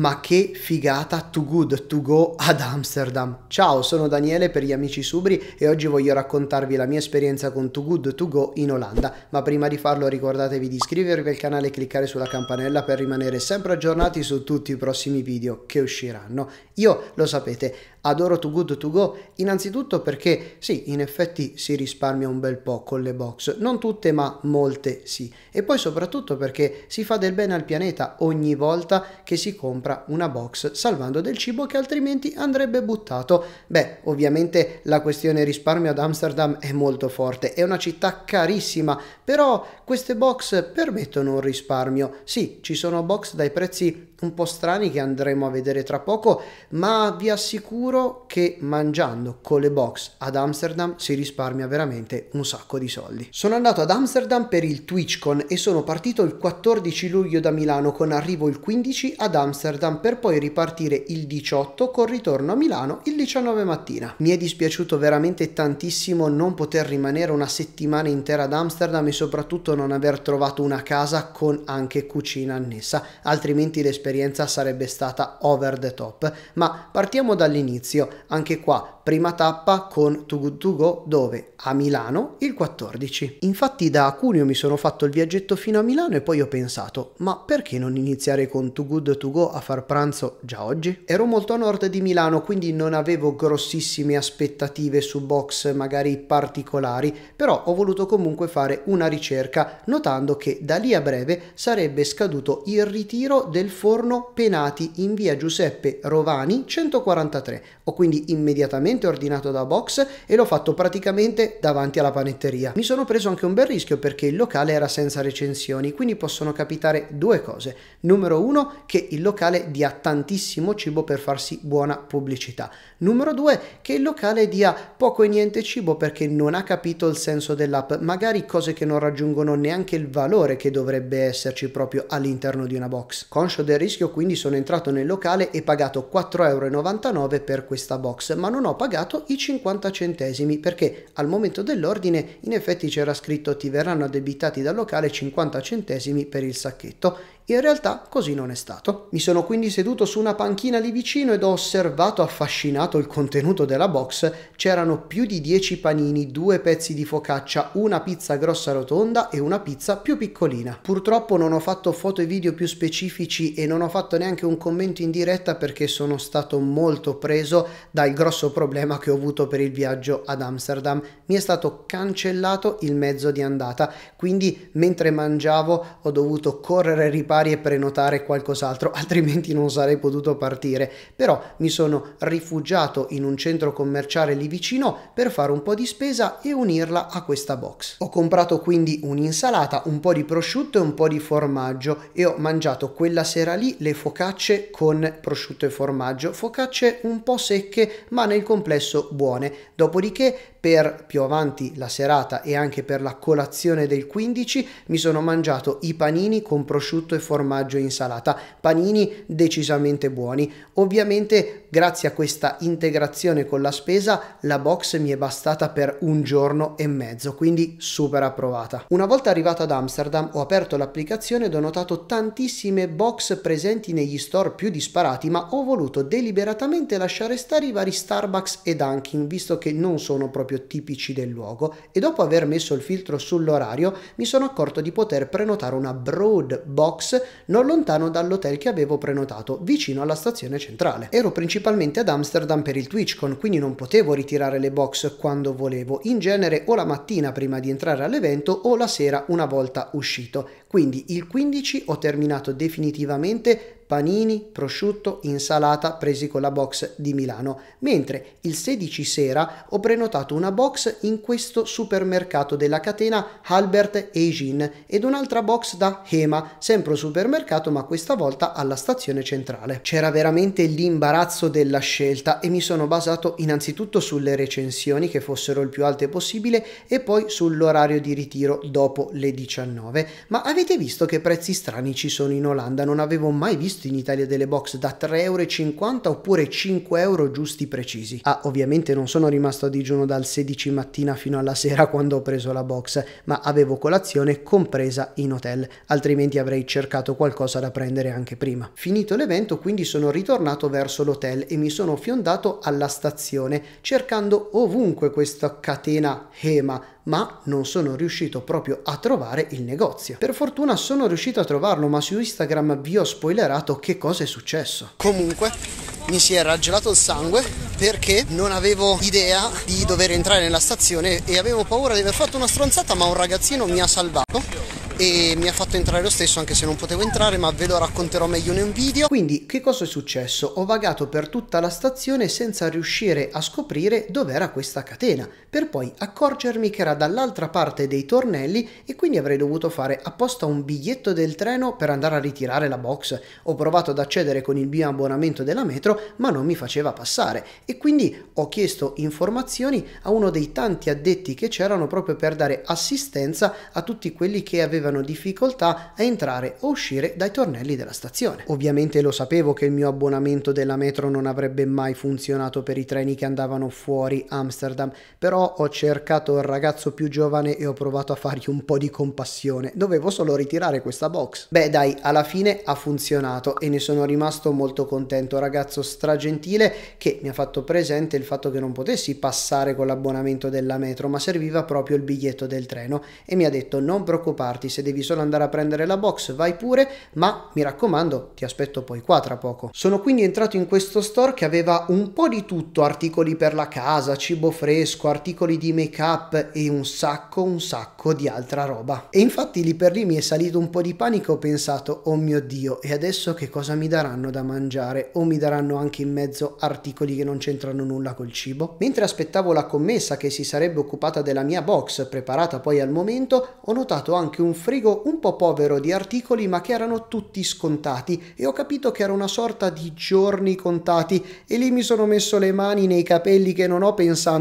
Ma che figata, too good to go ad Amsterdam. Ciao, sono Daniele per gli amici Subri e oggi voglio raccontarvi la mia esperienza con Too Good to Go in Olanda. Ma prima di farlo ricordatevi di iscrivervi al canale e cliccare sulla campanella per rimanere sempre aggiornati su tutti i prossimi video che usciranno. Io lo sapete, adoro Too Good To Go innanzitutto perché sì, in effetti si risparmia un bel po' con le box, non tutte ma molte sì, e poi soprattutto perché si fa del bene al pianeta ogni volta che si compra una box salvando del cibo che altrimenti andrebbe buttato. Beh, ovviamente la questione risparmio ad Amsterdam è molto forte, è una città carissima, però queste box permettono un risparmio. Sì, ci sono box dai prezzi un po' strani che andremo a vedere tra poco, ma vi assicuro che mangiando con le box ad Amsterdam si risparmia veramente un sacco di soldi. Sono andato ad Amsterdam per il TwitchCon e sono partito il 14 luglio da Milano con arrivo il 15 ad Amsterdam per poi ripartire il 18 con ritorno a Milano il 19 mattina. Mi è dispiaciuto veramente tantissimo non poter rimanere una settimana intera ad Amsterdam e soprattutto non aver trovato una casa con anche cucina annessa, altrimenti l'esperienza esperienza sarebbe stata over the top, ma partiamo dall'inizio, anche qua prima tappa con Too Good To Go dove a Milano il 14. Infatti da Cuneo mi sono fatto il viaggetto fino a Milano e poi ho pensato ma perché non iniziare con Too Good To Go a far pranzo già oggi? Ero molto a nord di Milano quindi non avevo grossissime aspettative su box magari particolari però ho voluto comunque fare una ricerca notando che da lì a breve sarebbe scaduto il ritiro del forno Livorno Penati in via Giuseppe Rovani 143. Ho quindi immediatamente ordinato da box e l'ho fatto praticamente davanti alla panetteria. Mi sono preso anche un bel rischio perché il locale era senza recensioni, quindi possono capitare due cose. Numero uno, che il locale dia tantissimo cibo per farsi buona pubblicità. Numero due, che il locale dia poco e niente cibo perché non ha capito il senso dell'app, magari cose che non raggiungono neanche il valore che dovrebbe esserci proprio all'interno di una box. Conscio del rischio rischio, quindi sono entrato nel locale e pagato 4,99 euro per questa box, ma non ho pagato i 50 centesimi perché al momento dell'ordine in effetti c'era scritto ti verranno addebitati dal locale 50 centesimi per il sacchetto in realtà così non è stato. Mi sono quindi seduto su una panchina lì vicino ed ho osservato affascinato il contenuto della box. C'erano più di 10 panini, due pezzi di focaccia, una pizza grossa rotonda e una pizza più piccolina. Purtroppo non ho fatto foto e video più specifici e non ho fatto neanche un commento in diretta perché sono stato molto preso dal grosso problema che ho avuto per il viaggio ad Amsterdam. Mi è stato cancellato il mezzo di andata, quindi mentre mangiavo ho dovuto correre ripari affari e prenotare qualcos'altro, altrimenti non sarei potuto partire. Però mi sono rifugiato in un centro commerciale lì vicino per fare un po' di spesa e unirla a questa box. Ho comprato quindi un'insalata, un po' di prosciutto e un po' di formaggio e ho mangiato quella sera lì le focacce con prosciutto e formaggio, focacce un po' secche ma nel complesso buone. Dopodiché per più avanti la serata e anche per la colazione del 15 mi sono mangiato i panini con prosciutto e formaggio e insalata. Panini decisamente buoni. Ovviamente grazie a questa integrazione con la spesa la box mi è bastata per un giorno e mezzo, quindi super approvata. Una volta arrivato ad Amsterdam ho aperto l'applicazione ed ho notato tantissime box presenti negli store più disparati, ma ho voluto deliberatamente lasciare stare i vari Starbucks e Dunkin, visto che non sono proprio tipici del luogo, e dopo aver messo il filtro sull'orario mi sono accorto di poter prenotare una broad box non lontano dall'hotel che avevo prenotato, vicino alla stazione centrale. Ero principalmente ad Amsterdam per il TwitchCon, quindi non potevo ritirare le box quando volevo, in genere o la mattina prima di entrare all'evento o la sera una volta uscito. Quindi il 15 ho terminato definitivamente panini, prosciutto, insalata presi con la box di Milano, mentre il 16 sera ho prenotato una box in questo supermercato della catena Albert Eijin ed un'altra box da Hema, sempre un supermercato ma questa volta alla stazione centrale. C'era veramente l'imbarazzo della scelta e mi sono basato innanzitutto sulle recensioni che fossero il più alte possibile e poi sull'orario di ritiro dopo le 19, ma avete Avete visto che prezzi strani ci sono in Olanda? Non avevo mai visto in Italia delle box da 3,50€ oppure 5€ giusti precisi. Ah, ovviamente non sono rimasto a digiuno dal 16 mattina fino alla sera quando ho preso la box, ma avevo colazione compresa in hotel, altrimenti avrei cercato qualcosa da prendere anche prima. Finito l'evento quindi sono ritornato verso l'hotel e mi sono fiondato alla stazione cercando ovunque questa catena Hema ma non sono riuscito proprio a trovare il negozio. Per fortuna sono riuscito a trovarlo, ma su Instagram vi ho spoilerato che cosa è successo. Comunque mi si era gelato il sangue perché non avevo idea di dover entrare nella stazione e avevo paura di aver fatto una stronzata, ma un ragazzino mi ha salvato e mi ha fatto entrare lo stesso anche se non potevo entrare ma ve lo racconterò meglio in un video. Quindi che cosa è successo? Ho vagato per tutta la stazione senza riuscire a scoprire dov'era questa catena per poi accorgermi che era dall'altra parte dei tornelli e quindi avrei dovuto fare apposta un biglietto del treno per andare a ritirare la box. Ho provato ad accedere con il mio abbonamento della metro, ma non mi faceva passare e quindi ho chiesto informazioni a uno dei tanti addetti che c'erano proprio per dare assistenza a tutti quelli che avevano difficoltà a entrare o uscire dai tornelli della stazione. Ovviamente lo sapevo che il mio abbonamento della metro non avrebbe mai funzionato per i treni che andavano fuori Amsterdam, però però ho cercato il ragazzo più giovane e ho provato a fargli un po' di compassione. Dovevo solo ritirare questa box. Beh dai, alla fine ha funzionato e ne sono rimasto molto contento. Ragazzo stragentile che mi ha fatto presente il fatto che non potessi passare con l'abbonamento della metro, ma serviva proprio il biglietto del treno e mi ha detto non preoccuparti, se devi solo andare a prendere la box vai pure, ma mi raccomando, ti aspetto poi qua tra poco. Sono quindi entrato in questo store che aveva un po' di tutto, articoli per la casa, cibo fresco, articoli articoli di make up e un sacco un sacco di altra roba. E infatti lì per lì mi è salito un po' di panico, ho pensato oh mio dio e adesso che cosa mi daranno da mangiare o mi daranno anche in mezzo articoli che non c'entrano nulla col cibo? Mentre aspettavo la commessa che si sarebbe occupata della mia box preparata poi al momento ho notato anche un frigo un po' povero di articoli ma che erano tutti scontati e ho capito che era una sorta di giorni contati e lì mi sono messo le mani nei capelli che non ho pensando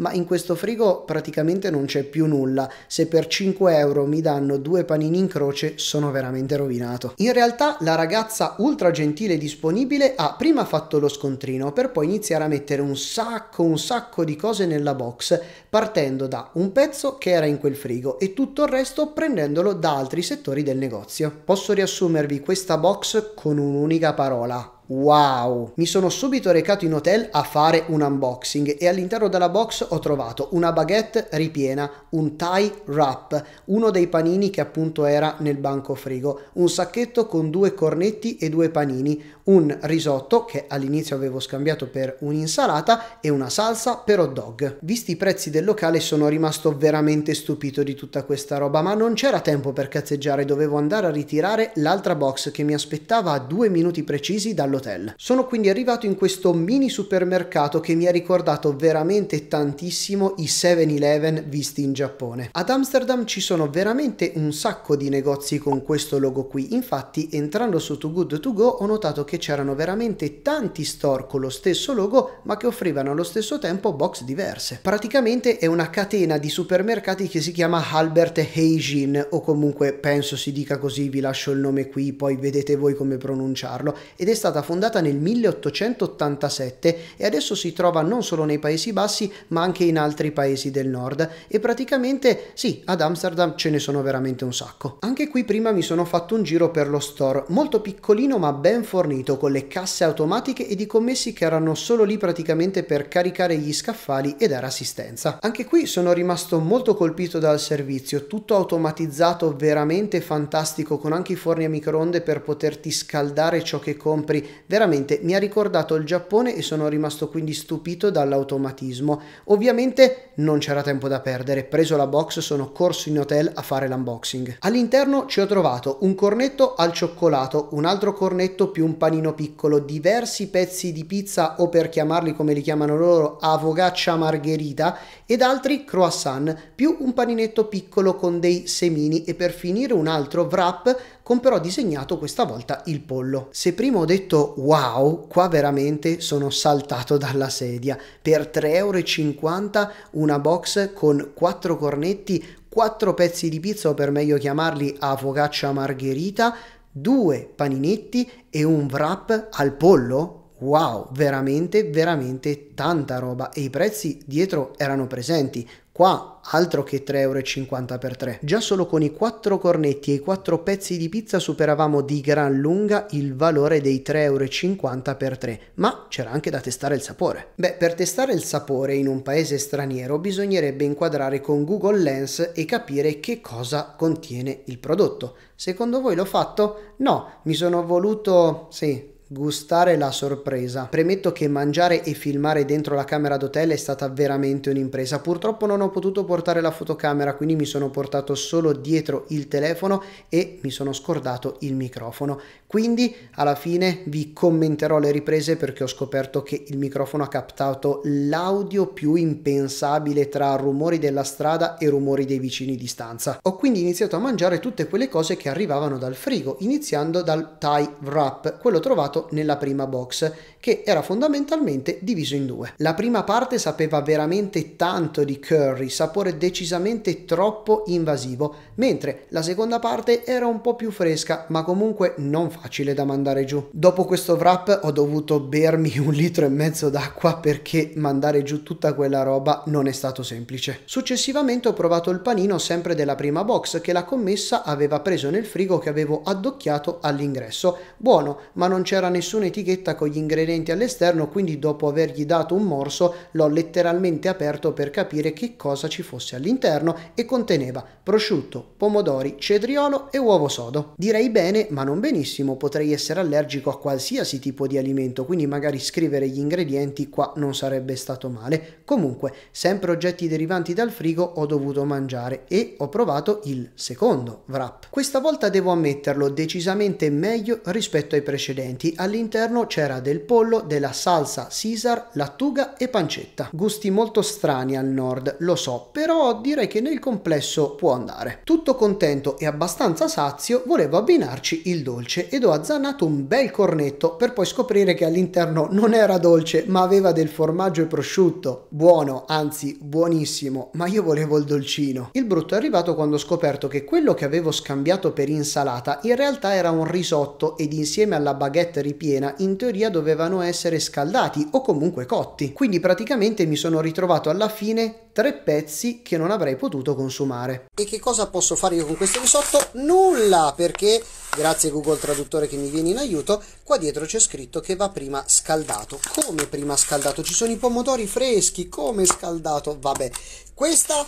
ma in questo frigo praticamente non c'è più nulla. Se per 5 euro mi danno due panini in croce sono veramente rovinato. In realtà la ragazza ultra gentile e disponibile ha prima fatto lo scontrino per poi iniziare a mettere un sacco un sacco di cose nella box partendo da un pezzo che era in quel frigo e tutto il resto prendendolo da altri settori del negozio. Posso riassumervi questa box con un'unica parola, Wow! Mi sono subito recato in hotel a fare un unboxing e all'interno della box ho trovato una baguette ripiena, un Thai wrap, uno dei panini che appunto era nel banco frigo, un sacchetto con due cornetti e due panini, un risotto che all'inizio avevo scambiato per un'insalata e una salsa per hot dog. Visti i prezzi del locale sono rimasto veramente stupito di tutta questa roba, ma non c'era tempo per cazzeggiare, dovevo andare a ritirare l'altra box che mi aspettava a due minuti precisi dallo dell'hotel. Sono quindi arrivato in questo mini supermercato che mi ha ricordato veramente tantissimo i 7-Eleven visti in Giappone. Ad Amsterdam ci sono veramente un sacco di negozi con questo logo qui, infatti entrando su Too Good To Go ho notato che c'erano veramente tanti store con lo stesso logo ma che offrivano allo stesso tempo box diverse. Praticamente è una catena di supermercati che si chiama Albert Heijin o comunque penso si dica così, vi lascio il nome qui, poi vedete voi come pronunciarlo ed è stata fondata nel 1887 e adesso si trova non solo nei Paesi Bassi ma anche in altri paesi del nord e praticamente sì, ad Amsterdam ce ne sono veramente un sacco. Anche qui prima mi sono fatto un giro per lo store, molto piccolino ma ben fornito con le casse automatiche ed i commessi che erano solo lì praticamente per caricare gli scaffali e dare assistenza. Anche qui sono rimasto molto colpito dal servizio, tutto automatizzato veramente fantastico con anche i forni a microonde per poterti scaldare ciò che compri, veramente mi ha ricordato il Giappone e sono rimasto quindi stupito dall'automatismo. Ovviamente non c'era tempo da perdere, preso la box sono corso in hotel a fare l'unboxing. All'interno ci ho trovato un cornetto al cioccolato, un altro cornetto più un panino piccolo, diversi pezzi di pizza o per chiamarli come li chiamano loro avogaccia margherita ed altri croissant, più un paninetto piccolo con dei semini e per finire un altro wrap con però disegnato questa volta il pollo. Se prima ho detto wow, qua veramente sono saltato dalla sedia. Per 3,50€ una box con 4 cornetti, 4 pezzi di pizza o per meglio chiamarli a focaccia margherita, 2 paninetti e un wrap al pollo? Wow, veramente, veramente tanta roba e i prezzi dietro erano presenti. Qua altro che 3,50€ per 3. Già solo con i 4 cornetti e i 4 pezzi di pizza superavamo di gran lunga il valore dei 3,50€ per 3, ma c'era anche da testare il sapore. Beh, per testare il sapore in un paese straniero bisognerebbe inquadrare con Google Lens e capire che cosa contiene il prodotto. Secondo voi l'ho fatto? No, mi sono voluto, sì, gustare la sorpresa. Premetto che mangiare e filmare dentro la camera d'hotel è stata veramente un'impresa. Purtroppo non ho potuto portare la fotocamera, quindi mi sono portato solo dietro il telefono e mi sono scordato il microfono. Quindi alla fine vi commenterò le riprese perché ho scoperto che il microfono ha captato l'audio più impensabile tra rumori della strada e rumori dei vicini di stanza. Ho quindi iniziato a mangiare tutte quelle cose che arrivavano dal frigo, iniziando dal Thai Wrap, quello trovato nella prima box, che era fondamentalmente diviso in due. La prima parte sapeva veramente tanto di curry, sapore decisamente troppo invasivo, mentre la seconda parte era un po' più fresca, ma comunque non facile da mandare giù. Dopo questo wrap ho dovuto bermi un litro e mezzo d'acqua perché mandare giù tutta quella roba non è stato semplice. Successivamente ho provato il panino sempre della prima box che la commessa aveva preso nel frigo che avevo addocchiato all'ingresso. Buono, ma non c'era nessuna etichetta con gli ingredienti all'esterno, quindi dopo avergli dato un morso l'ho letteralmente aperto per capire che cosa ci fosse all'interno e conteneva prosciutto, pomodori, cedriolo e uovo sodo. Direi bene, ma non benissimo benissimo potrei essere allergico a qualsiasi tipo di alimento, quindi magari scrivere gli ingredienti qua non sarebbe stato male. Comunque, sempre oggetti derivanti dal frigo ho dovuto mangiare e ho provato il secondo wrap. Questa volta devo ammetterlo decisamente meglio rispetto ai precedenti. All'interno c'era del pollo, della salsa Caesar, lattuga e pancetta. Gusti molto strani al nord, lo so, però direi che nel complesso può andare. Tutto contento e abbastanza sazio, volevo abbinarci il dolce ed vedo azzanato un bel cornetto per poi scoprire che all'interno non era dolce ma aveva del formaggio e prosciutto. Buono, anzi buonissimo, ma io volevo il dolcino. Il brutto è arrivato quando ho scoperto che quello che avevo scambiato per insalata in realtà era un risotto ed insieme alla baguette ripiena in teoria dovevano essere scaldati o comunque cotti. Quindi praticamente mi sono ritrovato alla fine tre pezzi che non avrei potuto consumare. E che cosa posso fare io con questo risotto? Nulla, perché grazie Google Traduttore interruttore che mi viene in aiuto, qua dietro c'è scritto che va prima scaldato. Come prima scaldato? Ci sono i pomodori freschi, come scaldato? Vabbè, questa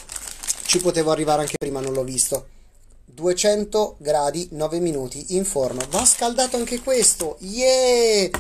ci potevo arrivare anche prima, non l'ho visto. 200 gradi 9 minuti in forno va scaldato anche questo yeah!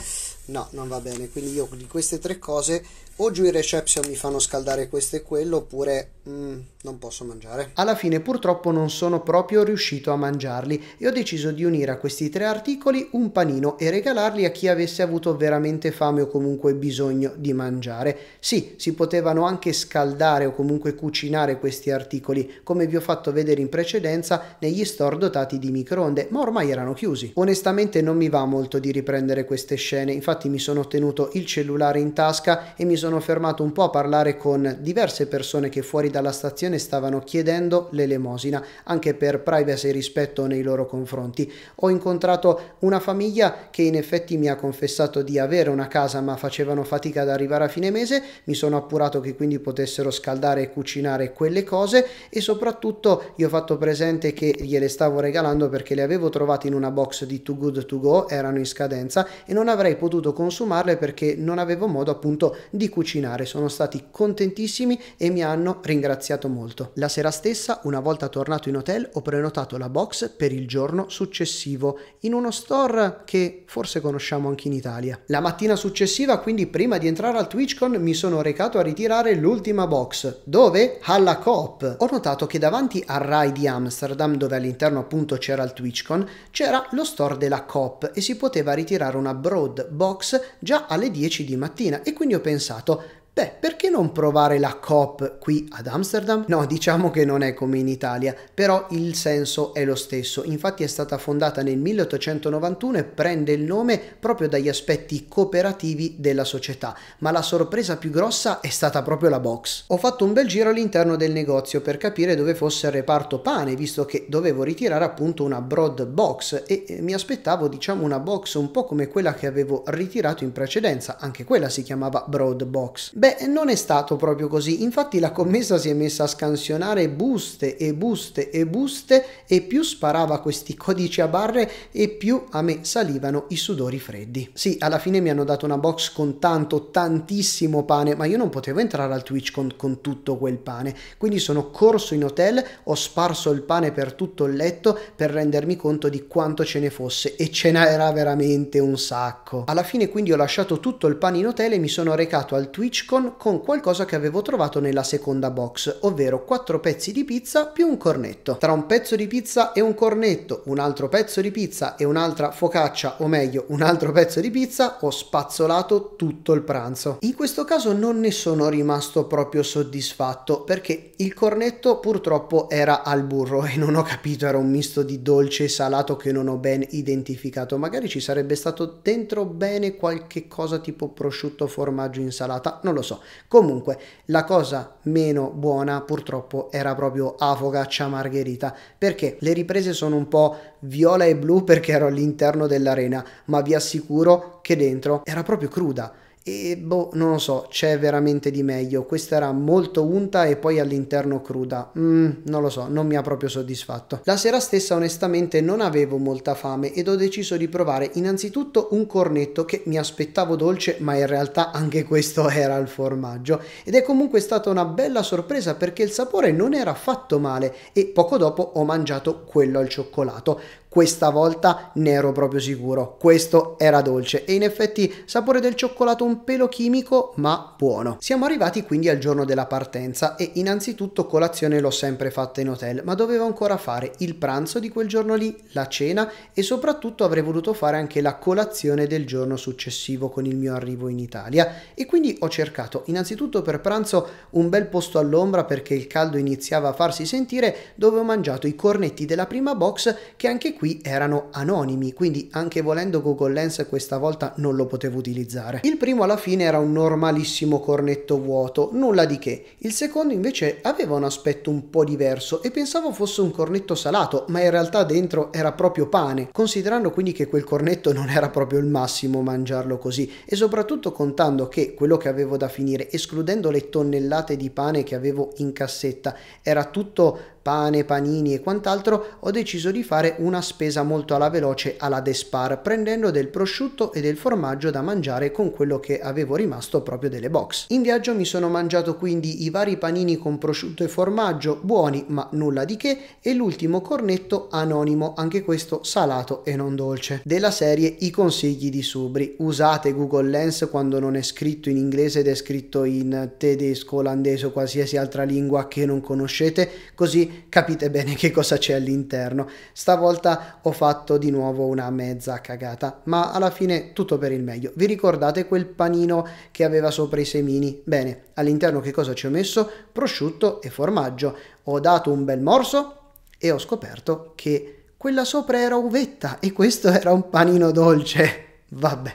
no non va bene quindi io di queste tre cose o giù i reception mi fanno scaldare questo e quello oppure mm, non posso mangiare. Alla fine purtroppo non sono proprio riuscito a mangiarli e ho deciso di unire a questi tre articoli un panino e regalarli a chi avesse avuto veramente fame o comunque bisogno di mangiare. Sì, si potevano anche scaldare o comunque cucinare questi articoli come vi ho fatto vedere in precedenza negli store dotati di microonde ma ormai erano chiusi. Onestamente non mi va molto di riprendere queste scene infatti mi sono tenuto il cellulare in tasca e mi sono sono fermato un po' a parlare con diverse persone che fuori dalla stazione stavano chiedendo l'elemosina, anche per privacy e rispetto nei loro confronti. Ho incontrato una famiglia che in effetti mi ha confessato di avere una casa ma facevano fatica ad arrivare a fine mese, mi sono appurato che quindi potessero scaldare e cucinare quelle cose e soprattutto gli ho fatto presente che gliele stavo regalando perché le avevo trovate in una box di Too Good To Go, erano in scadenza e non avrei potuto consumarle perché non avevo modo appunto di cucinare, sono stati contentissimi e mi hanno ringraziato molto. La sera stessa, una volta tornato in hotel, ho prenotato la box per il giorno successivo in uno store che forse conosciamo anche in Italia. La mattina successiva, quindi prima di entrare al TwitchCon, mi sono recato a ritirare l'ultima box. Dove? Alla Coop. Ho notato che davanti al Rai di Amsterdam, dove all'interno appunto c'era il TwitchCon, c'era lo store della Coop e si poteva ritirare una broad box già alle 10 di mattina e quindi ho pensato passato Beh, perché non provare la COP qui ad Amsterdam? No, diciamo che non è come in Italia, però il senso è lo stesso. Infatti è stata fondata nel 1891 e prende il nome proprio dagli aspetti cooperativi della società, ma la sorpresa più grossa è stata proprio la box. Ho fatto un bel giro all'interno del negozio per capire dove fosse il reparto pane, visto che dovevo ritirare appunto una broad box e eh, mi aspettavo diciamo una box un po' come quella che avevo ritirato in precedenza, anche quella si chiamava broad box Beh, non è stato proprio così, infatti la commessa si è messa a scansionare buste e buste e buste e più sparava questi codici a barre e più a me salivano i sudori freddi. Sì, alla fine mi hanno dato una box con tanto, tantissimo pane, ma io non potevo entrare al Twitch con, con tutto quel pane, quindi sono corso in hotel, ho sparso il pane per tutto il letto per rendermi conto di quanto ce ne fosse e ce n'era veramente un sacco. Alla fine quindi ho lasciato tutto il pane in hotel e mi sono recato al Twitch Fishcon con qualcosa che avevo trovato nella seconda box, ovvero quattro pezzi di pizza più un cornetto. Tra un pezzo di pizza e un cornetto, un altro pezzo di pizza e un'altra focaccia, o meglio un altro pezzo di pizza, ho spazzolato tutto il pranzo. In questo caso non ne sono rimasto proprio soddisfatto perché il cornetto purtroppo era al burro e non ho capito, era un misto di dolce e salato che non ho ben identificato. Magari ci sarebbe stato dentro bene qualche cosa tipo prosciutto, formaggio, insalata, non lo so lo so. Comunque, la cosa meno buona purtroppo era proprio Avogaccia Margherita, perché le riprese sono un po' viola e blu perché ero all'interno dell'arena, ma vi assicuro che dentro era proprio cruda e boh, non lo so, c'è veramente di meglio. Questa era molto unta e poi all'interno cruda. Mm, non lo so, non mi ha proprio soddisfatto. La sera stessa onestamente non avevo molta fame ed ho deciso di provare innanzitutto un cornetto che mi aspettavo dolce, ma in realtà anche questo era il formaggio ed è comunque stata una bella sorpresa perché il sapore non era affatto male e poco dopo ho mangiato quello al cioccolato questa volta ne ero proprio sicuro, questo era dolce e in effetti sapore del cioccolato un pelo chimico ma buono. Siamo arrivati quindi al giorno della partenza e innanzitutto colazione l'ho sempre fatta in hotel ma dovevo ancora fare il pranzo di quel giorno lì, la cena e soprattutto avrei voluto fare anche la colazione del giorno successivo con il mio arrivo in Italia e quindi ho cercato innanzitutto per pranzo un bel posto all'ombra perché il caldo iniziava a farsi sentire dove ho mangiato i cornetti della prima box che anche qui qui erano anonimi, quindi anche volendo Google Lens questa volta non lo potevo utilizzare. Il primo alla fine era un normalissimo cornetto vuoto, nulla di che. Il secondo invece aveva un aspetto un po' diverso e pensavo fosse un cornetto salato, ma in realtà dentro era proprio pane, considerando quindi che quel cornetto non era proprio il massimo mangiarlo così e soprattutto contando che quello che avevo da finire, escludendo le tonnellate di pane che avevo in cassetta, era tutto pane, panini e quant'altro, ho deciso di fare una spesa molto alla veloce alla Despar, prendendo del prosciutto e del formaggio da mangiare con quello che avevo rimasto proprio delle box. In viaggio mi sono mangiato quindi i vari panini con prosciutto e formaggio, buoni ma nulla di che, e l'ultimo cornetto anonimo, anche questo salato e non dolce. Della serie I consigli di Subri. Usate Google Lens quando non è scritto in inglese ed è scritto in tedesco, olandese o qualsiasi altra lingua che non conoscete, così capite bene che cosa c'è all'interno. Stavolta ho fatto di nuovo una mezza cagata, ma alla fine tutto per il meglio. Vi ricordate quel panino che aveva sopra i semini? Bene, all'interno che cosa ci ho messo? Prosciutto e formaggio. Ho dato un bel morso e ho scoperto che quella sopra era uvetta e questo era un panino dolce. Vabbè,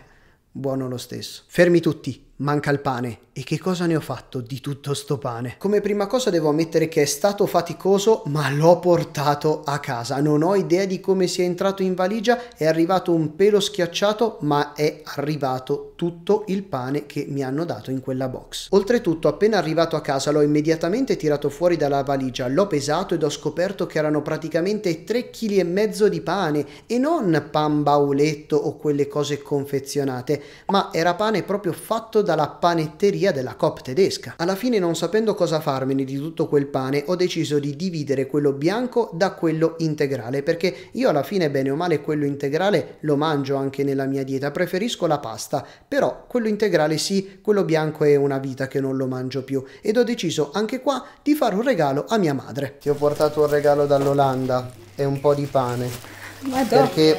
buono lo stesso. Fermi tutti, Manca il pane. E che cosa ne ho fatto di tutto sto pane? Come prima cosa devo ammettere che è stato faticoso, ma l'ho portato a casa. Non ho idea di come sia entrato in valigia, è arrivato un pelo schiacciato, ma è arrivato tutto il pane che mi hanno dato in quella box. Oltretutto, appena arrivato a casa, l'ho immediatamente tirato fuori dalla valigia, l'ho pesato ed ho scoperto che erano praticamente 3,5 kg di pane e non pan bauletto o quelle cose confezionate, ma era pane proprio fatto dalla panetteria della Coop tedesca. Alla fine non sapendo cosa farmene di tutto quel pane ho deciso di dividere quello bianco da quello integrale perché io alla fine bene o male quello integrale lo mangio anche nella mia dieta, preferisco la pasta, però quello integrale sì, quello bianco è una vita che non lo mangio più ed ho deciso anche qua di fare un regalo a mia madre. Ti ho portato un regalo dall'Olanda e un po' di pane. Perché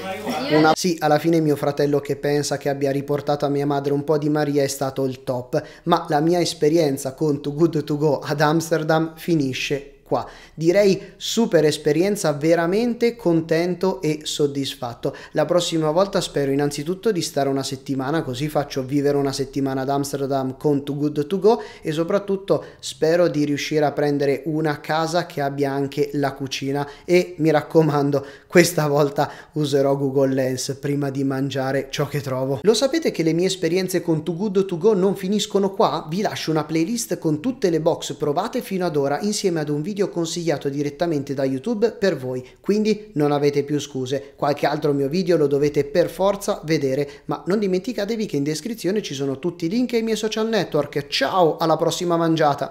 una... sì, alla fine mio fratello che pensa che abbia riportato a mia madre un po' di Maria è stato il top, ma la mia esperienza con Too Good To Go ad Amsterdam finisce qua. Direi super esperienza, veramente contento e soddisfatto. La prossima volta spero innanzitutto di stare una settimana, così faccio vivere una settimana ad Amsterdam con Too Good To Go e soprattutto spero di riuscire a prendere una casa che abbia anche la cucina e mi raccomando, questa volta userò Google Lens prima di mangiare ciò che trovo. Lo sapete che le mie esperienze con Too Good To Go non finiscono qua? Vi lascio una playlist con tutte le box provate fino ad ora insieme ad un video video consigliato direttamente da YouTube per voi, quindi non avete più scuse. Qualche altro mio video lo dovete per forza vedere, ma non dimenticatevi che in descrizione ci sono tutti i link ai miei social network. Ciao, alla prossima mangiata!